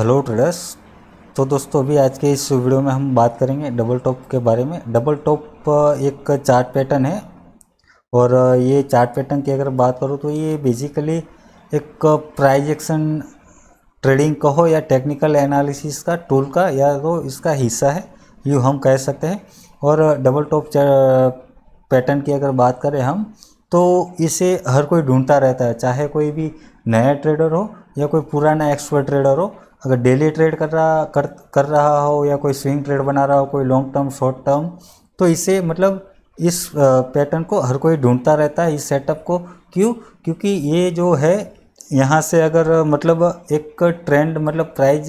hello traders तो दोस्तों अभी आज के इस वीडियो में हम बात करेंगे डबल टॉप के बारे में डबल टॉप एक चार्ट पैटर्न है और ये चार्ट पैटर्न की अगर बात करूँ तो ये बेसिकली एक प्राइज एक्शन ट्रेडिंग कहो या टेक्निकल एनालिसिस का टूल का या तो इसका हिस्सा है ये हम कह सकते हैं और डबल टॉप पैटर्न की अगर बात करें हम तो इसे हर कोई ढूंढता रहता है चाहे कोई भी नया ट्रेडर हो या कोई पुराना एक्सपर्ट ट्रेडर हो अगर डेली ट्रेड कर रहा कर कर रहा हो या कोई स्विंग ट्रेड बना रहा हो कोई लॉन्ग टर्म शॉर्ट टर्म तो इसे मतलब इस पैटर्न को हर कोई ढूंढता रहता है इस सेटअप को क्यों क्योंकि ये जो है यहाँ से अगर मतलब एक ट्रेंड मतलब प्राइज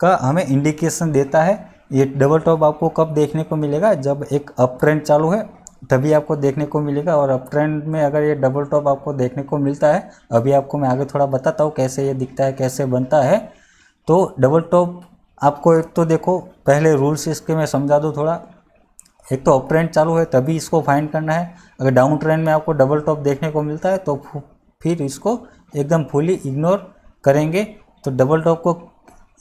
का हमें इंडिकेशन देता है ये डबल टॉप आपको कब देखने को मिलेगा जब एक अप ट्रेंड चालू है तभी आपको देखने को मिलेगा और अप ट्रेंड में अगर ये डबल टॉप आपको देखने को मिलता है अभी आपको मैं आगे थोड़ा बताता हूँ कैसे ये दिखता है कैसे बनता है तो डबल टॉप आपको एक तो देखो पहले रूल्स इसके मैं समझा दूँ थोड़ा एक तो अप ट्रेंड चालू है तभी इसको फाइंड करना है अगर डाउन ट्रेंड में आपको डबल टॉप देखने को मिलता है तो फिर इसको एकदम फुली इग्नोर करेंगे तो डबल टॉप को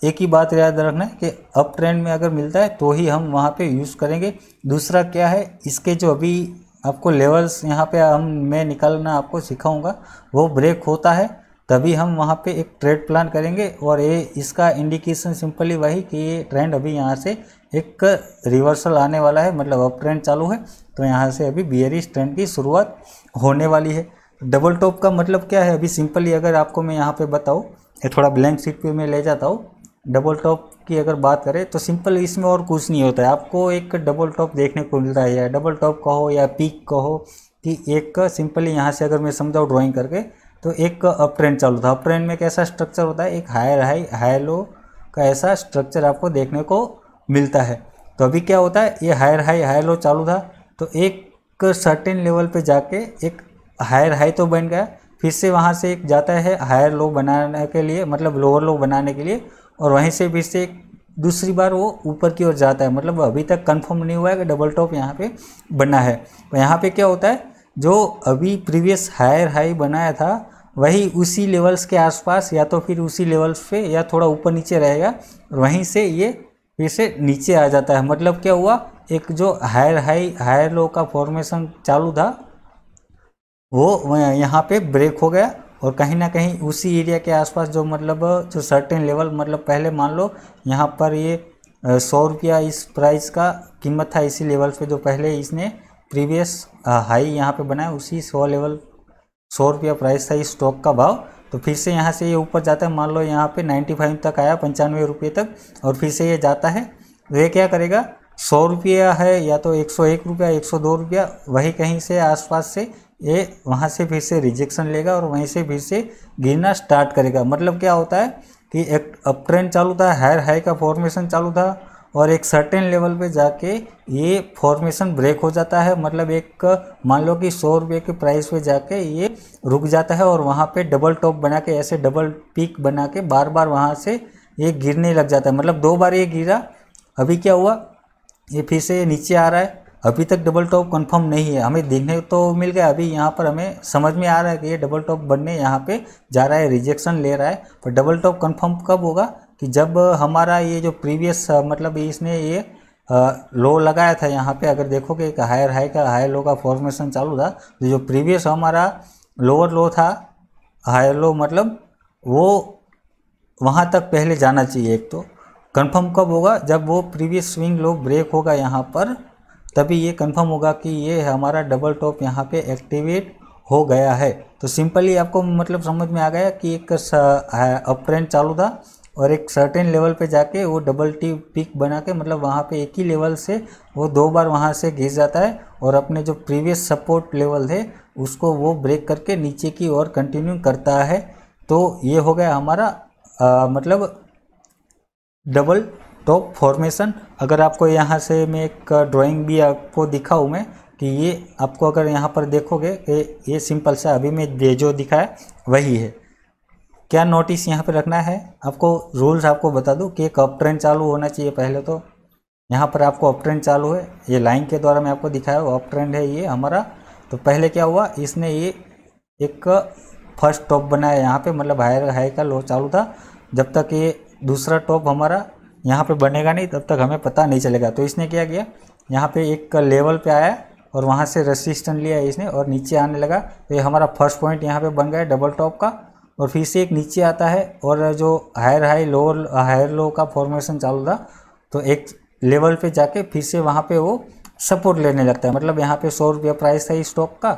एक ही बात याद रखना है कि अप ट्रेंड में अगर मिलता है तो ही हम वहाँ पे यूज़ करेंगे दूसरा क्या है इसके जो अभी आपको लेवल्स यहाँ पे हम मैं निकालना आपको सिखाऊंगा वो ब्रेक होता है तभी हम वहाँ पे एक ट्रेड प्लान करेंगे और ये इसका इंडिकेशन सिंपली वही कि ये ट्रेंड अभी यहाँ से एक रिवर्सल आने वाला है मतलब अप ट्रेंड चालू है तो यहाँ से अभी बियरिश ट्रेंड की शुरुआत होने वाली है डबल टॉप का मतलब क्या है अभी सिंपली अगर आपको मैं यहाँ पे बताऊँ ये थोड़ा ब्लैंक सीट पे मैं ले जाता हूँ डबल टॉप की अगर बात करें तो सिंपल इसमें और कुछ नहीं होता है आपको एक डबल टॉप देखने को मिलता है या डबल टॉप कहो या पीक कहो कि एक सिंपली यहाँ से अगर मैं समझाऊँ ड्राइंग करके तो एक अप ट्रेंड चालू था अप ट्रेंड में कैसा स्ट्रक्चर होता है एक हायर हाई हायर लो का ऐसा स्ट्रक्चर आपको देखने को मिलता है तो अभी क्या होता है ये हायर हाई हायर लो चालू था तो एक सर्टेन लेवल पे जाके एक हायर हाई तो बन गया फिर से वहाँ से एक जाता है हायर लो बनाने के लिए मतलब लोअर लो बनाने के लिए और वहीं से फिर से एक दूसरी बार वो ऊपर की ओर जाता है मतलब अभी तक कंफर्म नहीं हुआ है कि डबल टॉप यहाँ पे बना है तो यहाँ पे क्या होता है जो अभी प्रीवियस हायर हाई बनाया था वही उसी लेवल्स के आसपास या तो फिर उसी लेवल्स पे या थोड़ा ऊपर नीचे रहेगा वहीं से ये फिर से नीचे आ जाता है मतलब क्या हुआ एक जो हायर हाई हायर लो का फॉर्मेशन चालू था वो यहाँ पे ब्रेक हो गया और कहीं ना कहीं उसी एरिया के आसपास जो मतलब जो सर्टेन लेवल मतलब पहले मान लो यहाँ पर ये सौ रुपया इस प्राइस का कीमत था इसी लेवल पे जो पहले इसने प्रीवियस हाई यहाँ पे बनाया उसी सौ लेवल सौ रुपया प्राइस था इस स्टॉक का भाव तो फिर से यहाँ से ये ऊपर जाता है मान लो यहाँ पे 95 तक आया पंचानवे रुपये तक और फिर से ये जाता है तो ये क्या करेगा सौ रुपया है या तो एक सौ एक रुपया एक सौ दो रुपया वही कहीं से आसपास से ये वहाँ से फिर से रिजेक्शन लेगा और वहीं से फिर से गिरना स्टार्ट करेगा मतलब क्या होता है कि एक अप ट्रेंड चालू था हायर हाई का फॉर्मेशन चालू था और एक सर्टेन लेवल पे जाके ये फॉर्मेशन ब्रेक हो जाता है मतलब एक मान लो कि सौ रुपये के प्राइस पे जाके ये रुक जाता है और वहाँ पे डबल टॉप बना के ऐसे डबल पीक बना के बार बार वहाँ से ये गिरने लग जाता है मतलब दो बार ये गिरा अभी क्या हुआ ये फिर से नीचे आ रहा है अभी तक डबल टॉप कंफर्म नहीं है हमें देखने तो मिल गया अभी यहाँ पर हमें समझ में आ रहा है कि ये डबल टॉप बनने यहाँ पे जा रहा है रिजेक्शन ले रहा है पर डबल टॉप कंफर्म कब होगा कि जब हमारा ये जो प्रीवियस मतलब इसने ये लो लगाया था यहाँ पे अगर देखो कि एक हायर हाई का हायर लो का फॉर्मेशन चालू था तो जो प्रीवियस हमारा लोअर लो था हायर लो मतलब वो वहाँ तक पहले जाना चाहिए एक तो कंफर्म कब होगा जब वो प्रीवियस स्विंग लो ब्रेक होगा यहाँ पर तभी ये कंफर्म होगा कि ये हमारा डबल टॉप यहाँ पे एक्टिवेट हो गया है तो सिंपली आपको मतलब समझ में आ गया कि एक अप ट्रेंड चालू था और एक सर्टेन लेवल पे जाके वो डबल टी पिक बना के मतलब वहाँ पे एक ही लेवल से वो दो बार वहाँ से घिस जाता है और अपने जो प्रीवियस सपोर्ट लेवल है उसको वो ब्रेक करके नीचे की ओर कंटिन्यू करता है तो ये हो गया हमारा आ, मतलब डबल टॉप फॉर्मेशन अगर आपको यहाँ से मैं एक ड्राइंग भी आपको दिखाऊँ मैं कि ये आपको अगर यहाँ पर देखोगे कि ये सिंपल सा अभी मैं जो दिखाया वही है क्या नोटिस यहाँ पे रखना है आपको रूल्स आपको बता दूँ कि एक अप ट्रेंड चालू होना चाहिए पहले तो यहाँ पर आपको अप ट्रेंड चालू है ये लाइन के द्वारा मैं आपको दिखाया अप ट्रेंड है ये हमारा तो पहले क्या हुआ इसने ये एक फर्स्ट टॉप बनाया यहाँ पे मतलब हायर हाई का लो चालू था जब तक ये दूसरा टॉप हमारा यहाँ पे बनेगा नहीं तब तक हमें पता नहीं चलेगा तो इसने क्या किया यहाँ पे एक लेवल पे आया और वहाँ से रेसिस्टेंट लिया इसने और नीचे आने लगा तो ये हमारा फर्स्ट पॉइंट यहाँ पे बन गया डबल टॉप का और फिर से एक नीचे आता है और जो higher high lower higher low का फॉर्मेशन चालू था तो एक लेवल पे जाके फिर से वहाँ पे वो सपोर्ट लेने लगता है मतलब यहाँ पे सौ रुपया प्राइस था इस स्टॉक का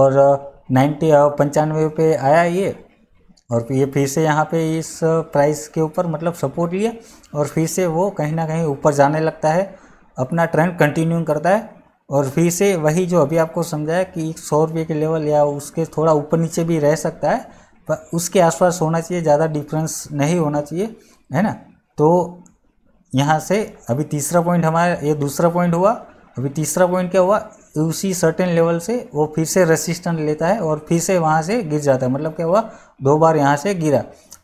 और नाइन्टी पंचानवे पे आया ये और ये फिर से यहाँ पे इस प्राइस के ऊपर मतलब सपोर्ट लिया और फिर से वो कहीं ना कहीं ऊपर जाने लगता है अपना ट्रेंड कंटिन्यू करता है और फिर से वही जो अभी आपको समझाया कि सौ रुपये के लेवल या उसके थोड़ा ऊपर नीचे भी रह सकता है उसके आसपास होना चाहिए ज़्यादा डिफरेंस नहीं होना चाहिए है ना तो यहाँ से अभी तीसरा पॉइंट हमारा ये दूसरा पॉइंट हुआ अभी तीसरा पॉइंट क्या हुआ उसी सर्टेन लेवल से वो फिर से रेसिस्टेंट लेता है और फिर से वहाँ से गिर जाता है मतलब क्या हुआ दो बार यहाँ से गिरा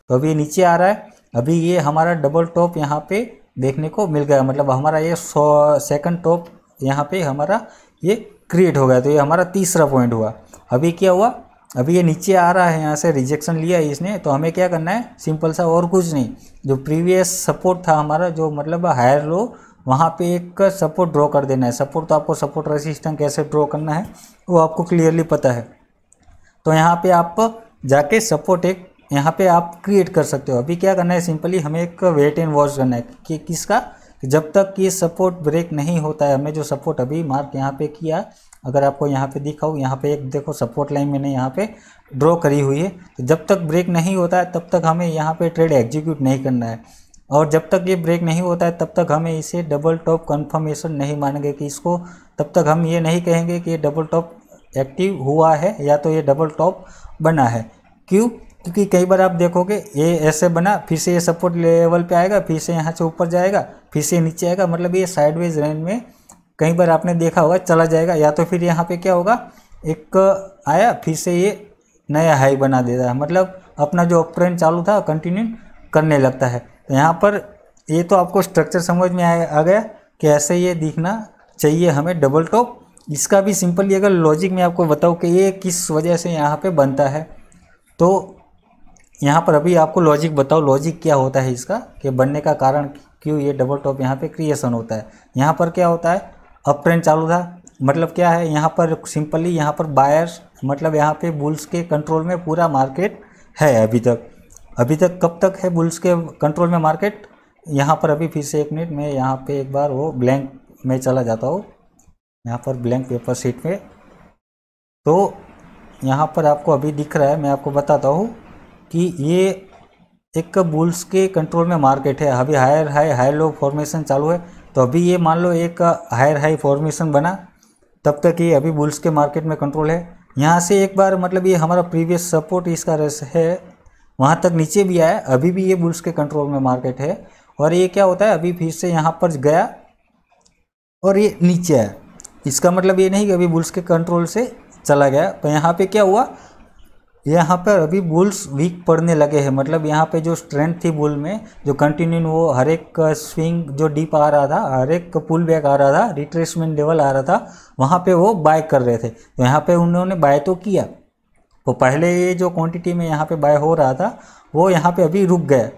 तो अभी नीचे आ रहा है अभी ये हमारा डबल टॉप यहाँ पे देखने को मिल गया मतलब हमारा ये सौ सेकेंड टॉप यहाँ पे हमारा ये क्रिएट हो गया तो ये हमारा तीसरा पॉइंट हुआ अभी क्या हुआ अभी ये नीचे आ रहा है यहाँ से रिजेक्शन लिया है इसने तो हमें क्या करना है सिंपल सा और कुछ नहीं जो प्रीवियस सपोर्ट था हमारा जो मतलब हायर लो वहाँ पे एक सपोर्ट ड्रॉ कर देना है सपोर्ट तो आपको सपोर्ट रेसिस्टेंस कैसे ड्रॉ करना है वो आपको क्लियरली पता है तो यहाँ पे आप जाके सपोर्ट एक यहाँ पे आप क्रिएट कर सकते हो अभी क्या करना है सिंपली हमें एक वेट एंड वॉच करना है कि किसका जब तक ये सपोर्ट ब्रेक नहीं होता है हमें जो सपोर्ट अभी मार्क यहाँ पे किया अगर आपको यहाँ पे दिखा यहाँ पे एक देखो सपोर्ट लाइन मैंने यहाँ पे ड्रॉ करी हुई है तो जब तक ब्रेक नहीं होता है तब तक हमें यहाँ पे ट्रेड एग्जीक्यूट नहीं करना है और जब तक ये ब्रेक नहीं होता है तब तक हमें इसे डबल टॉप कंफर्मेशन नहीं मानेंगे कि इसको तब तक हम ये नहीं कहेंगे कि ये डबल टॉप एक्टिव हुआ है या तो ये डबल टॉप बना है क्यों क्योंकि कई बार आप देखोगे ये ऐसे बना फिर से ये सपोर्ट लेवल पे आएगा फिर से यहाँ से ऊपर जाएगा फिर से नीचे आएगा मतलब ये साइडवेज रेंज में कई बार आपने देखा होगा चला जाएगा या तो फिर यहाँ पे क्या होगा एक आया फिर से ये नया हाई बना देता है मतलब अपना जो अप ट्रेंड चालू था कंटिन्यू करने लगता है तो यहाँ पर ये तो आपको स्ट्रक्चर समझ में आ गया कि ऐसे ये दिखना चाहिए हमें डबल टॉप इसका भी सिंपली अगर लॉजिक में आपको बताऊँ कि ये किस वजह से यहाँ पर बनता है तो यहाँ पर अभी आपको लॉजिक बताओ लॉजिक क्या होता है इसका कि बनने का कारण क्यों ये डबल टॉप यहाँ पे क्रिएशन होता है यहाँ पर क्या होता है अप ट्रेंड चालू था मतलब क्या है यहाँ पर सिंपली यहाँ पर बायर्स मतलब यहाँ पे बुल्स के कंट्रोल में पूरा मार्केट है अभी तक अभी तक कब तक है बुल्स के कंट्रोल में मार्केट यहाँ पर अभी फिर से एक मिनट में यहाँ पे एक बार वो ब्लैंक में चला जाता हूँ यहाँ पर ब्लैंक पेपर सीट में तो यहाँ पर आपको अभी दिख रहा है मैं आपको बताता हूँ कि ये एक बुल्स के कंट्रोल में मार्केट है अभी higher high high low formation चालू है तो अभी ये मान लो एक हायर हाई फॉर्मेशन बना तब तक ये अभी बुल्स के मार्केट में कंट्रोल है यहाँ से एक बार मतलब ये हमारा प्रीवियस सपोर्ट इसका रस है वहाँ तक नीचे भी आया अभी भी ये बुल्स के कंट्रोल में मार्केट है और ये क्या होता है अभी फिर से यहाँ पर गया और ये नीचे आया इसका मतलब ये नहीं कि अभी बुल्स के कंट्रोल से चला गया तो यहाँ पे क्या हुआ यहाँ पर अभी बुल्स वीक पड़ने लगे हैं मतलब यहाँ पे जो स्ट्रेंथ थी बुल में जो कंटिन्यू वो हर एक स्विंग जो डीप आ रहा था हर एक पुल बैक आ रहा था रिट्रेसमेंट लेवल आ रहा था वहाँ पे वो बाय कर रहे थे तो यहाँ पे उन्होंने बाय तो किया तो पहले ये जो क्वांटिटी में यहाँ पे बाय हो रहा था वो यहाँ पर अभी रुक गया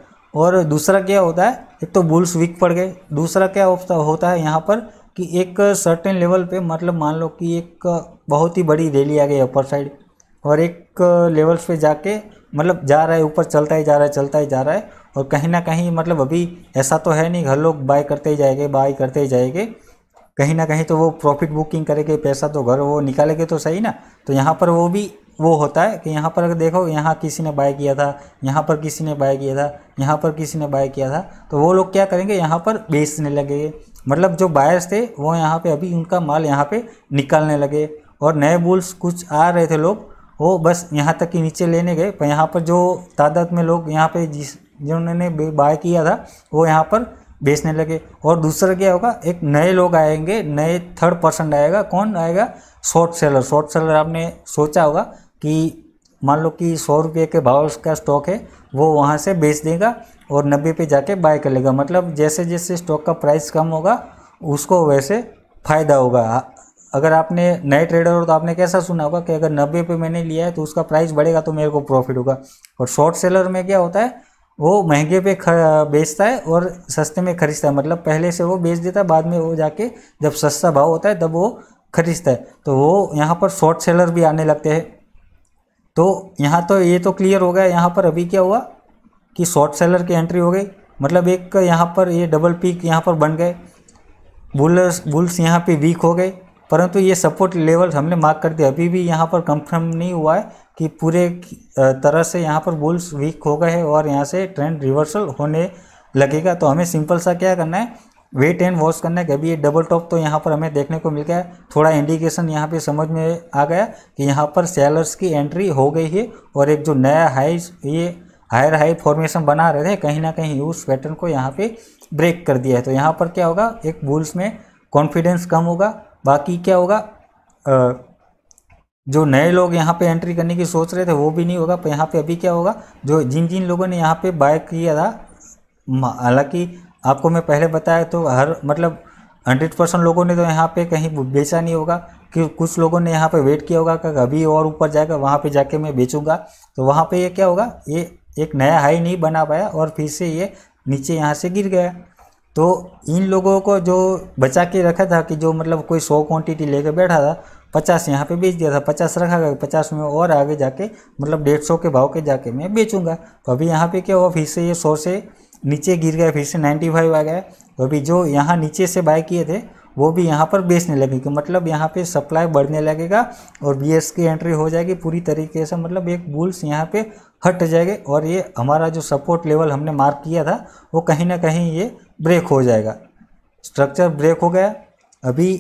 और दूसरा क्या होता है एक तो बुल्स वीक पड़ गए दूसरा क्या होता है यहाँ पर कि एक सर्टेन लेवल पे मतलब मान लो कि एक बहुत ही बड़ी रैली आ गई अपर साइड और एक लेवल्स पे जाके मतलब जा रहा है ऊपर चलता ही जा रहा है चलता ही जा रहा है और कहीं ना कहीं मतलब अभी ऐसा तो है नहीं घर लोग बाय करते ही जाएंगे बाय करते ही जाएंगे कहीं ना कहीं तो वो प्रॉफिट बुकिंग करेंगे पैसा तो घर वो निकालेंगे तो सही ना तो यहाँ पर वो भी वो होता है कि यहाँ पर अगर देखो यहाँ किसी ने बाय किया था यहाँ पर किसी ने बाय किया था यहाँ पर किसी ने बाय किया था तो वो लोग क्या करेंगे यहाँ पर बेचने लगेंगे मतलब जो बायर्स थे वो यहाँ पे अभी उनका माल यहाँ पे निकालने लगे और नए बुल्स कुछ आ रहे थे लोग वो बस यहाँ तक कि नीचे लेने गए पर यहाँ पर जो तादाद में लोग यहाँ पे जिस जिन्होंने बाय किया था वो यहाँ पर बेचने लगे और दूसरा क्या होगा एक नए लोग आएंगे नए थर्ड पर्सन आएगा कौन आएगा शॉर्ट सेलर शॉर्ट सेलर आपने सोचा होगा कि मान लो कि सौ रुपये के भाव उसका स्टॉक है वो वहाँ से बेच देगा और नब्बे पे जाके बाय कर लेगा मतलब जैसे जैसे स्टॉक का प्राइस कम होगा उसको वैसे फ़ायदा होगा अगर आपने नए ट्रेडर हो तो आपने कैसा सुना होगा कि अगर नब्बे पे मैंने लिया है तो उसका प्राइस बढ़ेगा तो मेरे को प्रॉफिट होगा और शॉर्ट सेलर में क्या होता है वो महंगे पे बेचता है और सस्ते में खरीदता है मतलब पहले से वो बेच देता है बाद में वो जाके जब सस्ता भाव होता है तब वो खरीदता है तो वो यहाँ पर शॉर्ट सेलर भी आने लगते हैं तो यहाँ तो ये तो क्लियर हो गया यहाँ पर अभी क्या हुआ कि शॉर्ट सेलर की एंट्री हो गई मतलब एक यहाँ पर ये डबल पीक यहाँ पर बन गए बुलर्स बुल्स यहाँ पे वीक हो गए परंतु ये सपोर्ट लेवल हमने मार्क कर दिया अभी भी यहाँ पर कंफर्म नहीं हुआ है कि पूरे तरह से यहाँ पर बुल्स वीक हो गए हैं और यहाँ से ट्रेंड रिवर्सल होने लगेगा तो हमें सिंपल सा क्या करना है वेट एंड वॉच करना है कि अभी ये डबल टॉप तो यहाँ पर हमें देखने को मिल गया थोड़ा इंडिकेशन यहाँ पे समझ में आ गया कि यहाँ पर सेलर्स की एंट्री हो गई है और एक जो नया हाई ये हायर हाई फॉर्मेशन बना रहे थे कहीं ना कहीं उस पैटर्न को यहाँ पे ब्रेक कर दिया है तो यहाँ पर क्या होगा एक बुल्स में कॉन्फिडेंस कम होगा बाकी क्या होगा आ, जो नए लोग यहाँ पे एंट्री करने की सोच रहे थे वो भी नहीं होगा पर यहाँ पे अभी क्या होगा जो जिन जिन लोगों ने यहाँ पे बाय किया था हालांकि आपको मैं पहले बताया तो हर मतलब हंड्रेड परसेंट लोगों ने तो यहाँ पे कहीं बेचा नहीं होगा कि कुछ लोगों ने यहाँ पे वेट किया होगा कि अभी और ऊपर जाएगा वहाँ पर जाके मैं बेचूँगा तो वहाँ पर ये क्या होगा ये एक नया हाई नहीं बना पाया और फिर से ये नीचे यहाँ से गिर गया तो इन लोगों को जो बचा के रखा था कि जो मतलब कोई सौ क्वांटिटी लेकर बैठा था पचास यहाँ पे बेच दिया था पचास रखा गया पचास में और आगे जाके मतलब डेढ़ सौ के भाव के जाके मैं बेचूंगा तो अभी यहाँ पे क्या हुआ फिर से ये सौ से नीचे गिर गया फिर से नाइन्टी फाइव आ गया तो अभी जो यहाँ नीचे से बाय किए थे वो भी यहाँ पर बेचने लगेगी मतलब यहाँ पे सप्लाई बढ़ने लगेगा और बी की एंट्री हो जाएगी पूरी तरीके से मतलब एक बुल्स यहाँ पे हट जाएंगे और ये हमारा जो सपोर्ट लेवल हमने मार्क किया था वो कहीं ना कहीं ये ब्रेक हो जाएगा स्ट्रक्चर ब्रेक हो गया अभी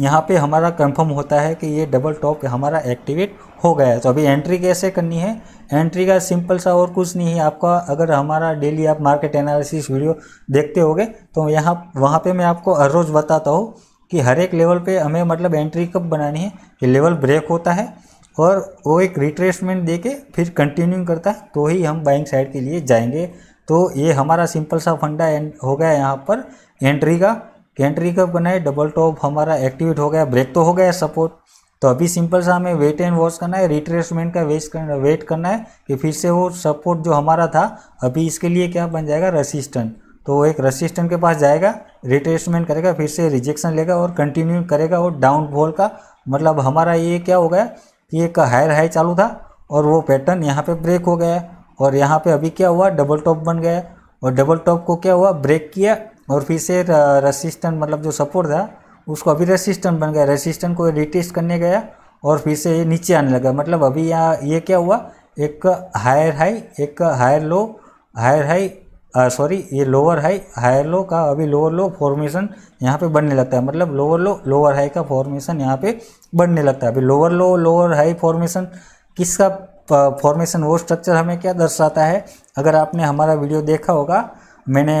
यहाँ पे हमारा कंफर्म होता है कि ये डबल टॉप हमारा एक्टिवेट हो गया है तो अभी एंट्री कैसे करनी है एंट्री का सिंपल सा और कुछ नहीं है आपका अगर हमारा डेली आप मार्केट एनालिसिस वीडियो देखते होगे तो यहाँ वहाँ पे मैं आपको हर रोज़ बताता हूँ कि हर एक लेवल पे हमें मतलब एंट्री कब बनानी है कि लेवल ब्रेक होता है और वो एक रिट्रेसमेंट दे के फिर कंटिन्यू करता है तो ही हम बाइंग साइड के लिए जाएंगे तो ये हमारा सिंपल सा फंडा हो गया यहाँ पर एंट्री का कैंट्री कब बनाए डबल टॉप हमारा एक्टिवेट हो गया ब्रेक तो हो गया सपोर्ट तो अभी सिंपल सा हमें वेट एंड वॉच करना है रिट्रेसमेंट का वेस्ट करना वेट करना है कि फिर से वो सपोर्ट जो हमारा था अभी इसके लिए क्या बन जाएगा रसिस्टेंट तो वो एक रसिस्टेंट के पास जाएगा रिट्रेसमेंट करेगा फिर से रिजेक्शन लेगा और कंटिन्यू करेगा और डाउन फॉल का मतलब हमारा ये क्या हो गया कि एक हायर हाई चालू था और वो पैटर्न यहाँ पर ब्रेक हो गया और यहाँ पर अभी क्या हुआ डबल टॉप बन गया और डबल टॉप को क्या हुआ ब्रेक किया और फिर से रसिस्टेंट मतलब जो सपोर्ट था उसको अभी रेसिस्टेंट बन गया रेसिस्टेंट को रिटेस्ट करने गया और फिर से ये नीचे आने लगा मतलब अभी यहाँ ये क्या हुआ एक हायर हाई एक higher low higher high sorry ये लोअर हाई हायर लो का अभी लोअर लो फॉर्मेशन यहाँ पे बनने लगता है मतलब लोअर लो लोअर हाई का फॉर्मेशन यहाँ पे बनने लगता है अभी lower low lower high formation किसका फॉर्मेशन वो स्ट्रक्चर हमें क्या दर्शाता है अगर आपने हमारा वीडियो देखा होगा मैंने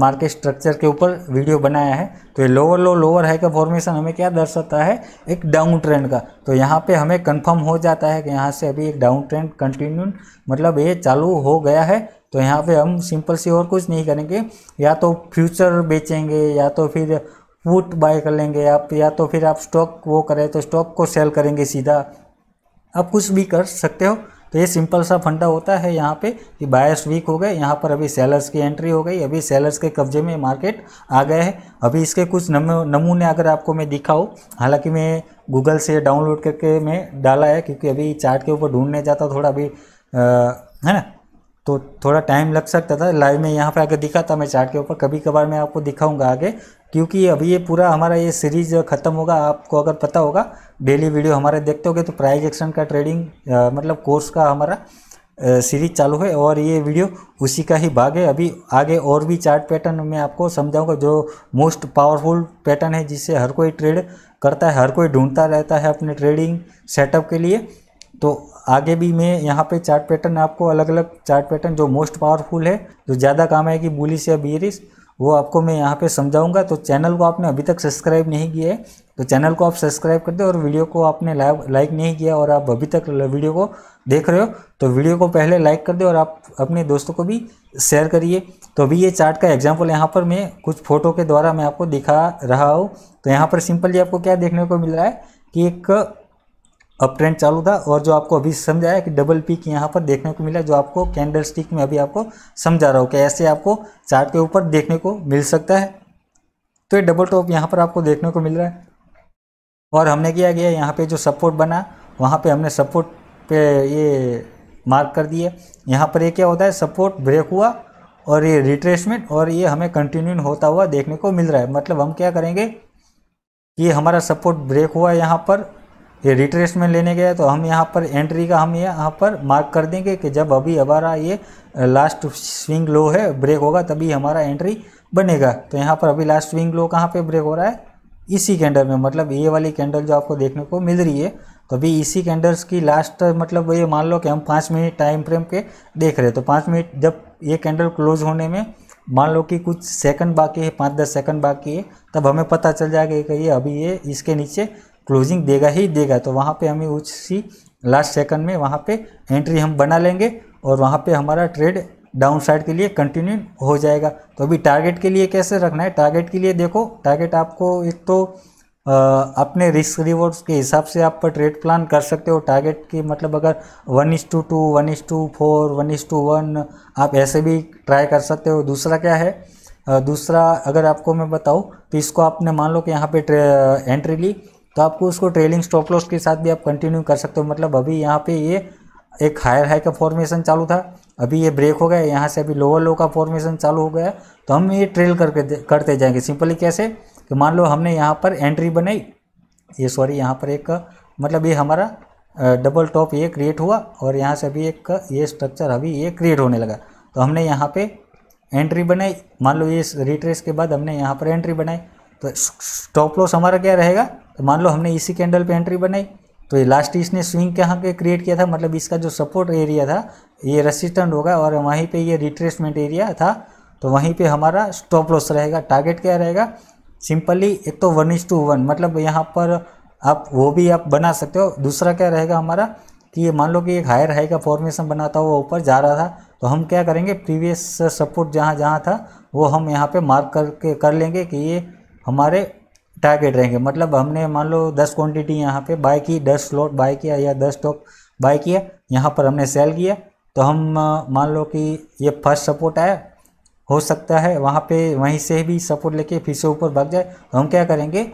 मार्केट स्ट्रक्चर के ऊपर वीडियो बनाया है तो ये लोअर लो लोअर हाई का फॉर्मेशन हमें क्या दर्शाता है एक डाउन ट्रेंड का तो यहाँ पे हमें कंफर्म हो जाता है कि यहाँ से अभी एक डाउन ट्रेंड कंटिन्यू मतलब ये चालू हो गया है तो यहाँ पे हम सिंपल सी और कुछ नहीं करेंगे या तो फ्यूचर बेचेंगे या तो फिर पुट बाय कर लेंगे आप या तो फिर आप स्टॉक वो करें तो स्टॉक को सेल करेंगे सीधा आप कुछ भी कर सकते हो तो ये सिंपल सा फंडा होता है यहाँ पे कि बायर्स वीक हो गए यहाँ पर अभी सेलर्स की एंट्री हो गई अभी सेलर्स के कब्जे में मार्केट आ गए हैं अभी इसके कुछ नमूने अगर आपको मैं दिखाऊँ हालांकि मैं गूगल से डाउनलोड करके मैं डाला है क्योंकि अभी चार्ट के ऊपर ढूंढने जाता थोड़ा अभी है ना तो थोड़ा टाइम लग सकता था लाइव में यहाँ पर अगर दिखा था मैं चार्ट के ऊपर कभी कभार मैं आपको दिखाऊंगा आगे क्योंकि अभी ये पूरा हमारा ये सीरीज ख़त्म होगा आपको अगर पता होगा डेली वीडियो हमारे देखते होगे तो प्राइज एक्शन का ट्रेडिंग मतलब कोर्स का हमारा सीरीज चालू है और ये वीडियो उसी का ही भाग है अभी आगे और भी चार्ट पैटर्न मैं आपको समझाऊंगा जो मोस्ट पावरफुल पैटर्न है जिससे हर कोई ट्रेड करता है हर कोई ढूंढता रहता है अपने ट्रेडिंग सेटअप के लिए तो आगे भी मैं यहाँ पे चार्ट पैटर्न आपको अलग अलग चार्ट पैटर्न जो मोस्ट पावरफुल है जो ज़्यादा काम है कि बुलिस या बीरिस वो आपको मैं यहाँ पे समझाऊंगा तो चैनल को आपने अभी तक सब्सक्राइब नहीं किया है तो चैनल को आप सब्सक्राइब कर दो और वीडियो को आपने लाइक नहीं किया और आप अभी तक वीडियो को देख रहे हो तो वीडियो को पहले लाइक कर दो और आप अपने दोस्तों को भी शेयर करिए तो अभी ये चार्ट का एग्जाम्पल यहाँ पर मैं कुछ फ़ोटो के द्वारा मैं आपको दिखा रहा हूँ तो यहाँ पर सिंपली आपको क्या देखने को मिल रहा है कि एक अप ट्रेंड चालू था और जो आपको अभी समझाया कि डबल पीक यहाँ पर देखने को मिला जो आपको कैंडल स्टिक में अभी आपको समझा रहा हूँ कि ऐसे आपको चार्ट के ऊपर देखने को मिल सकता है तो ये डबल टॉप यहाँ पर आपको देखने को मिल रहा है और हमने किया गया यहाँ पे जो सपोर्ट बना वहाँ पे हमने सपोर्ट पे ये मार्क कर दिए यहाँ पर ये क्या होता है सपोर्ट ब्रेक हुआ और ये रिट्रेसमेंट और ये हमें कंटिन्यू होता हुआ देखने को मिल रहा है मतलब हम क्या करेंगे कि हमारा सपोर्ट ब्रेक हुआ यहाँ पर ये रिट्रेस में लेने गया तो हम यहाँ पर एंट्री का हम यहाँ पर मार्क कर देंगे कि जब अभी हमारा ये लास्ट स्विंग लो है ब्रेक होगा तभी हमारा एंट्री बनेगा तो यहाँ पर अभी लास्ट स्विंग लो कहाँ पे ब्रेक हो रहा है इसी कैंडल में मतलब ये वाली कैंडल जो आपको देखने को मिल रही है तो अभी इसी कैंडल्स की लास्ट मतलब ये मान लो कि हम पाँच मिनट टाइम फ्रेम के देख रहे तो पाँच मिनट जब ये कैंडल क्लोज होने में मान लो कि कुछ सेकंड बाकी है पाँच दस सेकंड बाकी है तब हमें पता चल जाएगा कि ये अभी ये इसके नीचे क्लोजिंग देगा ही देगा तो वहाँ पे हमें उसी लास्ट सेकंड में वहाँ पे एंट्री हम बना लेंगे और वहाँ पे हमारा ट्रेड डाउन साइड के लिए कंटिन्यू हो जाएगा तो अभी टारगेट के लिए कैसे रखना है टारगेट के लिए देखो टारगेट आपको एक तो अपने रिस्क रिवॉर्ड्स के हिसाब से आप ट्रेड प्लान कर सकते हो टारगेट की मतलब अगर one is two two one is two four one is to one आप ऐसे भी ट्राई कर सकते हो दूसरा क्या है दूसरा अगर आपको मैं बताऊँ तो इसको आपने मान लो कि यहाँ पे एंट्री ली तो आपको उसको ट्रेलिंग स्टॉप लॉस के साथ भी आप कंटिन्यू कर सकते हो मतलब अभी यहाँ पे ये एक हायर हाई का फॉर्मेशन चालू था अभी ये ब्रेक हो गया यहाँ से अभी लोअर लो का फॉर्मेशन चालू हो गया तो हम ये ट्रेल करके करते जाएंगे सिंपली कैसे कि मान लो हमने यहाँ पर एंट्री बनाई ये सॉरी यहाँ पर एक मतलब ये हमारा डबल टॉप ये क्रिएट हुआ और यहाँ से अभी एक ये स्ट्रक्चर अभी ये क्रिएट होने लगा तो हमने यहाँ पे एंट्री बनाई मान लो ये रिट्रेस के बाद हमने यहाँ पर एंट्री बनाई तो स्टॉप लॉस हमारा क्या रहेगा तो मान लो हमने इसी कैंडल पे एंट्री बनाई तो ये लास्ट इसने स्विंग कहाँ पे क्रिएट किया था मतलब इसका जो सपोर्ट एरिया था ये रेसिस्टेंट होगा और वहीं पे ये रिट्रेसमेंट एरिया था तो वहीं पे हमारा स्टॉप लॉस रहेगा टारगेट क्या रहेगा सिंपली एक तो वन इज टू वन मतलब यहाँ पर आप वो भी आप बना सकते हो दूसरा क्या रहेगा हमारा कि ये मान लो कि एक हायर हाई का फॉर्मेशन बनाता हुआ ऊपर जा रहा था तो हम क्या करेंगे प्रीवियस सपोर्ट जहाँ जहाँ था वो हम यहाँ पे मार्क करके कर लेंगे कि ये हमारे टारगेट रहेंगे मतलब हमने मान लो दस क्वांटिटी यहाँ पे बाय की दस स्लॉट बाय किया या दस स्टॉक बाय किया यहाँ पर हमने सेल किया तो हम मान लो कि ये फर्स्ट सपोर्ट आया हो सकता है वहाँ पे वहीं से भी सपोर्ट लेके फिर से ऊपर भाग जाए तो हम क्या करेंगे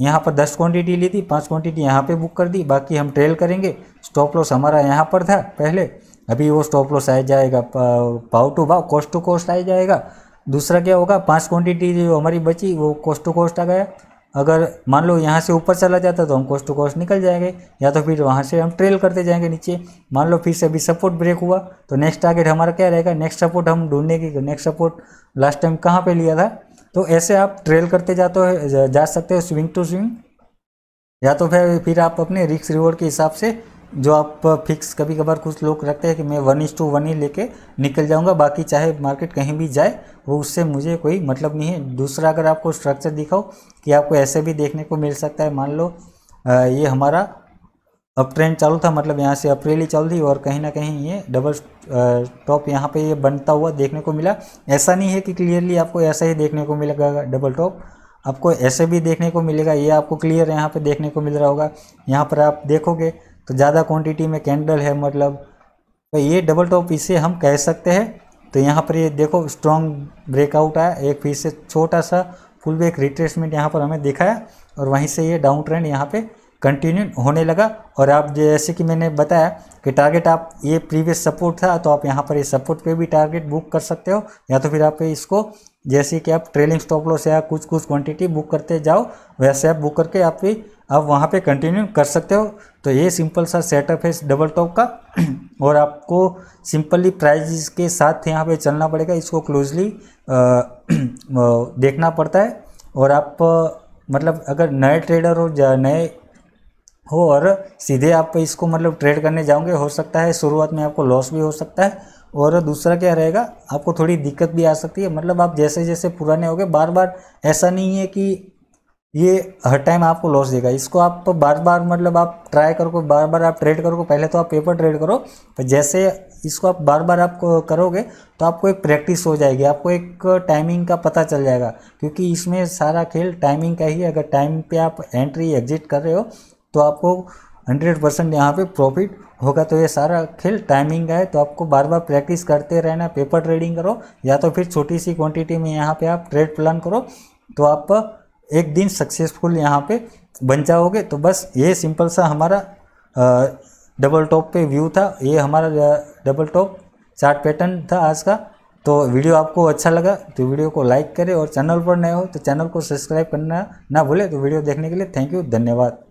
यहाँ पर दस क्वांटिटी ली थी पाँच क्वांटिटी यहाँ पर बुक कर दी बाकी हम ट्रेल करेंगे स्टॉप लॉस हमारा यहाँ पर था पहले अभी वो स्टॉप लॉस आ जाएगा भाव टू भाव कॉस्ट टू कॉस्ट आ जाएगा दूसरा क्या होगा पांच क्वांटिटी जो हमारी बची वो कॉस्ट टू कॉस्ट आ गया अगर मान लो यहाँ से ऊपर चला जाता तो हम कोस्ट टू कोस्ट निकल जाएंगे या तो फिर वहाँ से हम ट्रेल करते जाएंगे नीचे मान लो फिर से अभी सपोर्ट ब्रेक हुआ तो नेक्स्ट टारगेट हमारा क्या रहेगा नेक्स्ट सपोर्ट हम ढूंढने की नेक्स्ट सपोर्ट लास्ट टाइम कहाँ पे लिया था तो ऐसे आप ट्रेल करते जाते हो जा सकते हो स्विंग टू स्विंग या तो फिर फिर आप अपने रिक्स रिवॉर्ड के हिसाब से जो आप फिक्स कभी कभार कुछ लोग रखते हैं कि मैं वन इज टू वन ही लेके निकल जाऊंगा बाकी चाहे मार्केट कहीं भी जाए वो उससे मुझे कोई मतलब नहीं है दूसरा अगर आपको स्ट्रक्चर दिखाओ कि आपको ऐसे भी देखने को मिल सकता है मान लो ये हमारा अप ट्रेंड चालू था मतलब यहाँ से अप्रैल ही चालू थी और कहीं ना कहीं ये डबल टॉप यहाँ पे ये बनता हुआ देखने को मिला ऐसा नहीं है कि क्लियरली आपको ऐसा ही देखने को मिलेगा डबल टॉप आपको ऐसे भी देखने को मिलेगा ये आपको क्लियर यहाँ पे देखने को मिल रहा होगा यहाँ पर आप देखोगे तो ज़्यादा क्वांटिटी में कैंडल है मतलब तो ये डबल टॉप इसे हम कह सकते हैं तो यहाँ पर ये देखो स्ट्रॉन्ग ब्रेकआउट आया एक फिर से छोटा सा फुल बैक रिट्रेसमेंट यहाँ पर हमें दिखाया और वहीं से ये डाउन ट्रेंड यहाँ पे कंटिन्यू होने लगा और आप जैसे कि मैंने बताया कि टारगेट आप ये प्रीवियस सपोर्ट था तो आप यहाँ पर ये सपोर्ट पे भी टारगेट बुक कर सकते हो या तो फिर आप इसको जैसे कि आप ट्रेलिंग स्टॉप लॉस या कुछ कुछ क्वांटिटी बुक करते जाओ वैसे आप बुक करके आप भी आप वहाँ पे कंटिन्यू कर सकते हो तो ये सिंपल सा सेटअप है डबल टॉप का और आपको सिंपली प्राइज के साथ यहाँ पे चलना पड़ेगा इसको क्लोजली देखना पड़ता है और आप मतलब अगर नए ट्रेडर हो या नए हो और सीधे आप इसको मतलब ट्रेड करने जाओगे हो सकता है शुरुआत में आपको लॉस भी हो सकता है और दूसरा क्या रहेगा आपको थोड़ी दिक्कत भी आ सकती है मतलब आप जैसे जैसे पुराने गए बार बार ऐसा नहीं है कि ये हर टाइम आपको लॉस देगा इसको आप तो बार बार मतलब आप ट्राई करो बार बार आप ट्रेड करो पहले तो आप पेपर ट्रेड करो पर जैसे इसको आप बार बार आप करोगे तो आपको एक प्रैक्टिस हो जाएगी आपको एक टाइमिंग का पता चल जाएगा क्योंकि इसमें सारा खेल टाइमिंग का ही अगर टाइम पे आप एंट्री एग्जिट कर रहे हो तो आपको हंड्रेड परसेंट यहाँ पर प्रॉफिट होगा तो ये सारा खेल टाइमिंग का है तो आपको बार बार प्रैक्टिस करते रहना पेपर ट्रेडिंग करो या तो फिर छोटी सी क्वान्टिटी में यहाँ पर आप ट्रेड प्लान करो तो आप एक दिन सक्सेसफुल यहाँ पे बन जाओगे तो बस ये सिंपल सा हमारा डबल टॉप पे व्यू था ये हमारा डबल टॉप चार्ट पैटर्न था आज का तो वीडियो आपको अच्छा लगा तो वीडियो को लाइक करें और चैनल पर नए हो तो चैनल को सब्सक्राइब करना ना भूलें तो वीडियो देखने के लिए थैंक यू धन्यवाद